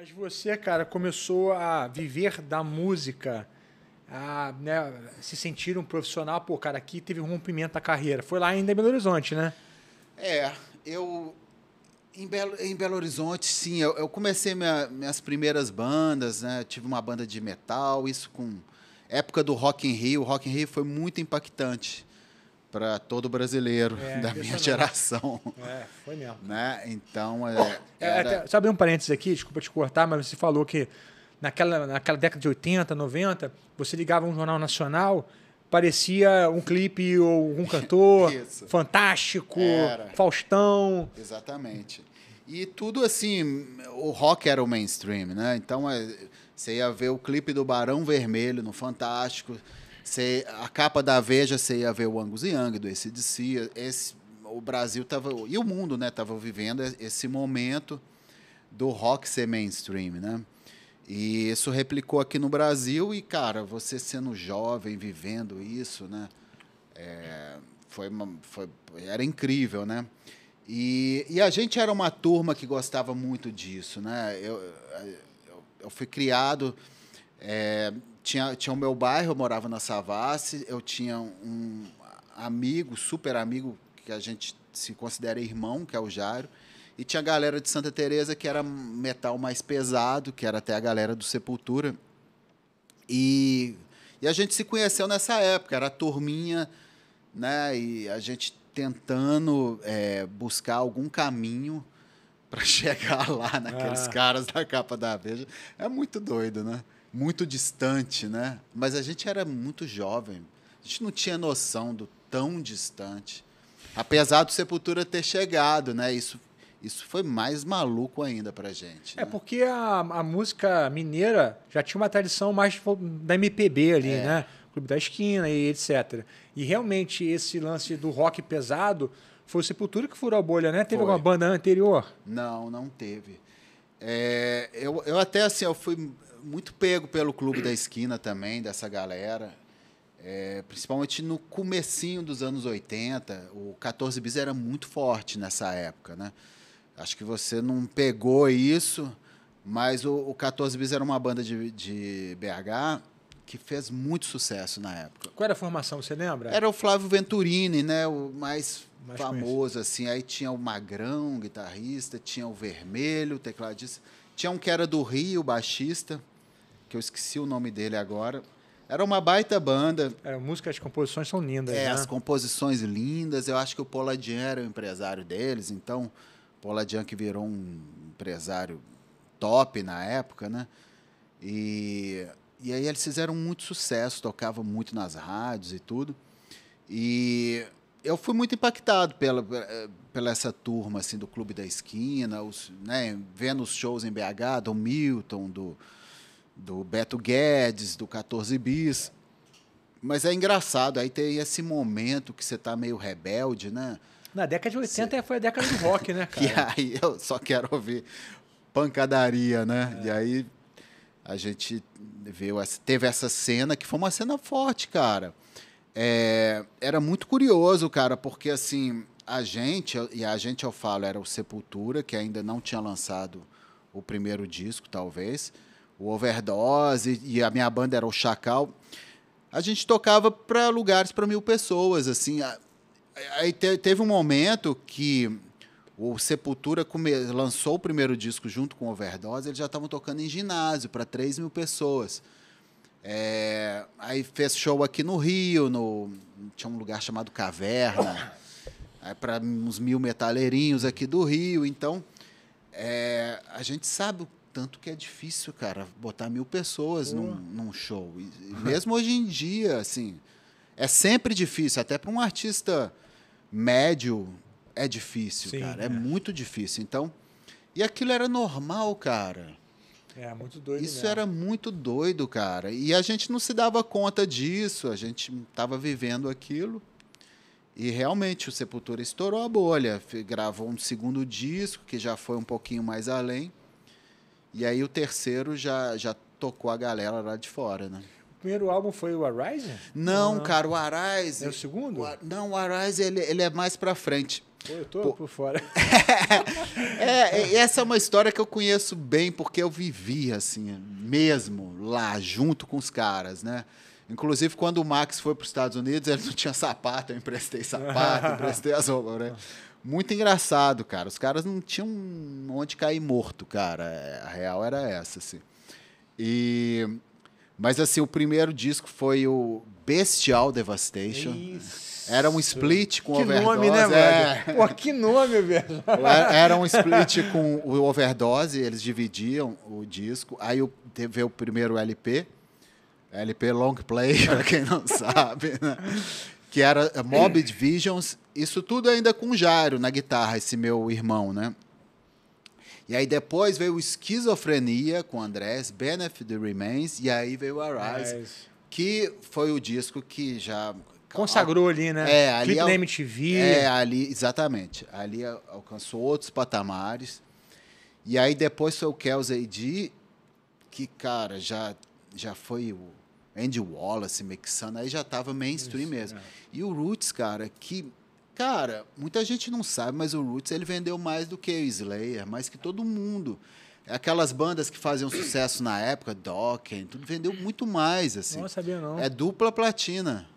Mas você, cara, começou a viver da música, a né, se sentir um profissional. Pô, cara, aqui teve um rompimento da carreira. Foi lá ainda em Belo Horizonte, né? É, eu. Em Belo, em Belo Horizonte, sim. Eu, eu comecei minha, minhas primeiras bandas, né? tive uma banda de metal, isso com época do Rock in Rio. O Rock in Rio foi muito impactante para todo brasileiro é, da minha geração. É, foi mesmo. Né? Então, é, é, era... até, só abrir um parênteses aqui, desculpa te cortar, mas você falou que naquela, naquela década de 80, 90, você ligava um jornal nacional, parecia um clipe ou um cantor fantástico, era. Faustão. Exatamente. E tudo assim, o rock era o mainstream, né? Então, é, você ia ver o clipe do Barão Vermelho no Fantástico você, a capa da Veja, você ia ver o Angus Young, do ACDC. Esse, o Brasil tava, e o mundo né, tava vivendo esse momento do rock ser mainstream, né? E isso replicou aqui no Brasil e, cara, você sendo jovem, vivendo isso, né? É, foi, uma, foi era incrível, né? E, e, a gente era uma turma que gostava muito disso, né? Eu, eu, eu fui criado é, tinha, tinha o meu bairro, eu morava na Savassi, eu tinha um amigo, super amigo, que a gente se considera irmão, que é o Jairo, e tinha a galera de Santa Teresa que era metal mais pesado, que era até a galera do Sepultura. E, e a gente se conheceu nessa época, era a turminha, né? E a gente tentando é, buscar algum caminho para chegar lá naqueles ah. caras da capa da Veja. É muito doido, né? muito distante, né? Mas a gente era muito jovem, a gente não tinha noção do tão distante. Apesar do Sepultura ter chegado, né? Isso, isso foi mais maluco ainda pra gente. É né? porque a, a, música mineira já tinha uma tradição mais da MPB ali, é. né? Clube da Esquina e etc. E realmente esse lance do rock pesado foi o Sepultura que furou a bolha, né? Teve foi. alguma banda anterior? Não, não teve. É, eu, eu até assim, eu fui muito pego pelo clube da esquina também, dessa galera. É, principalmente no comecinho dos anos 80, o 14 bis era muito forte nessa época, né? Acho que você não pegou isso, mas o, o 14 bis era uma banda de, de BH que fez muito sucesso na época. Qual era a formação, você lembra? Era o Flávio Venturini, né? O mais, mais famoso, assim. Aí tinha o Magrão, guitarrista, tinha o Vermelho, tecladista. Tinha um que era do Rio, baixista que eu esqueci o nome dele agora. Era uma baita banda. É, música, as composições são lindas. É, né? as composições lindas. Eu acho que o Poladian era o empresário deles, então Poladian que virou um empresário top na época, né? E, e aí eles fizeram muito sucesso, tocavam muito nas rádios e tudo. E eu fui muito impactado pela, pela essa turma assim do Clube da Esquina, os, né, vendo os shows em BH, do Milton, do do Beto Guedes, do 14 Bis. Mas é engraçado, aí tem esse momento que você tá meio rebelde, né? Na década de 80 foi a década do rock, né, cara? e aí eu só quero ouvir pancadaria, né? É. E aí a gente viu, teve essa cena que foi uma cena forte, cara. É, era muito curioso, cara, porque assim, a gente, e a gente eu falo, era o Sepultura, que ainda não tinha lançado o primeiro disco, talvez o Overdose e a minha banda era o Chacal. A gente tocava para lugares para mil pessoas, assim. Aí teve um momento que o Sepultura lançou o primeiro disco junto com o Overdose, eles já estavam tocando em ginásio para 3 mil pessoas. É, aí fez show aqui no Rio, no, tinha um lugar chamado Caverna, para uns mil metaleirinhos aqui do Rio. Então, é, a gente sabe o tanto que é difícil, cara, botar mil pessoas uhum. num, num, show. E, mesmo hoje em dia, assim, é sempre difícil, até para um artista médio é difícil, Sim, cara, é, é, muito difícil. Então, e aquilo era normal, cara. É, muito doido. Isso mesmo. era muito doido, cara. E a gente não se dava conta disso, a gente estava vivendo aquilo. E realmente o Sepultura estourou a bolha, gravou um segundo disco que já foi um pouquinho mais além. E aí o terceiro já, já tocou a galera lá de fora, né? O primeiro álbum foi o Arise? Não, cara, o Arise. É o segundo? O, não, o Arise ele, ele é mais pra frente. Pô, eu tô por fora. é, é essa é uma história que eu conheço bem, porque eu vivi, assim, mesmo lá, junto com os caras, né? Inclusive, quando o Max foi para os Estados Unidos, ele não tinha sapato, eu emprestei sapato, emprestei as roupas, né? Muito engraçado, cara. Os caras não tinham onde cair morto, cara. É, a real era essa, assim. E... Mas, assim, o primeiro disco foi o Bestial Devastation. Isso. Era um split com que overdose. Que nome, né, velho? É... Pô, que nome, velho? Era um split com o overdose, eles dividiam o disco. Aí teve o primeiro LP, LP Long Play, para quem não sabe, né? que era Mob Visions, isso tudo ainda com Jairo na guitarra, esse meu irmão, né? E aí depois veio Esquizofrenia com Andrés, Benefit the Remains, e aí veio Arise, é que foi o disco que já consagrou ali, né? É, ali Clipe é na MTV. É, ali, exatamente. Ali alcançou outros patamares. E aí depois foi o Kelsey D, que, cara, já, já foi o Andy Wallace mixando, aí já tava mainstream Isso, mesmo. É. E o Roots, cara, que cara, muita gente não sabe, mas o Roots ele vendeu mais do que o Slayer, mais que todo mundo. Aquelas bandas que faziam sucesso na época, Dokken, tudo vendeu muito mais, assim. Não sabia não. É dupla platina.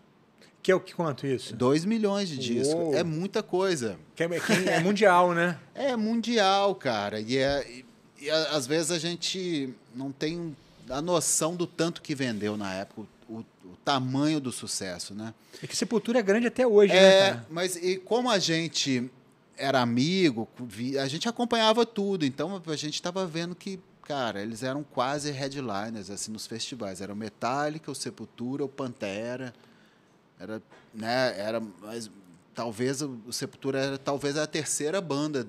Que é o que quanto isso? 2 milhões de discos. É muita coisa. Que é, que é mundial, né? é mundial, cara. E, é, e, e às vezes a gente não tem a noção do tanto que vendeu na época, o, o tamanho do sucesso, né? É que Sepultura é grande até hoje, né, é, né? mas e como a gente era amigo, a gente acompanhava tudo, então a gente estava vendo que, cara, eles eram quase headliners assim nos festivais, era o Metallica, o Sepultura, o Pantera, era, né, era mas, talvez o Sepultura era talvez a terceira banda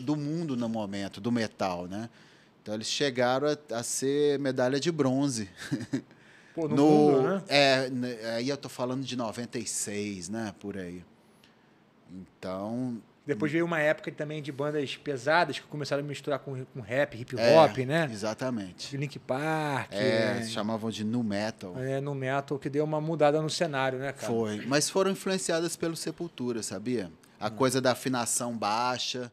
do mundo no momento do metal, né? Então eles chegaram a, a ser medalha de bronze. Pô, no, no mundo, né? É, aí eu tô falando de 96, né? Por aí. Então. Depois veio uma época também de bandas pesadas que começaram a misturar com, com rap, hip é, hop, é, né? Exatamente. Link Park. É, né? chamavam de nu metal. É, nu metal, que deu uma mudada no cenário, né, cara? Foi. Mas foram influenciadas pelo Sepultura, sabia? A hum. coisa da afinação baixa.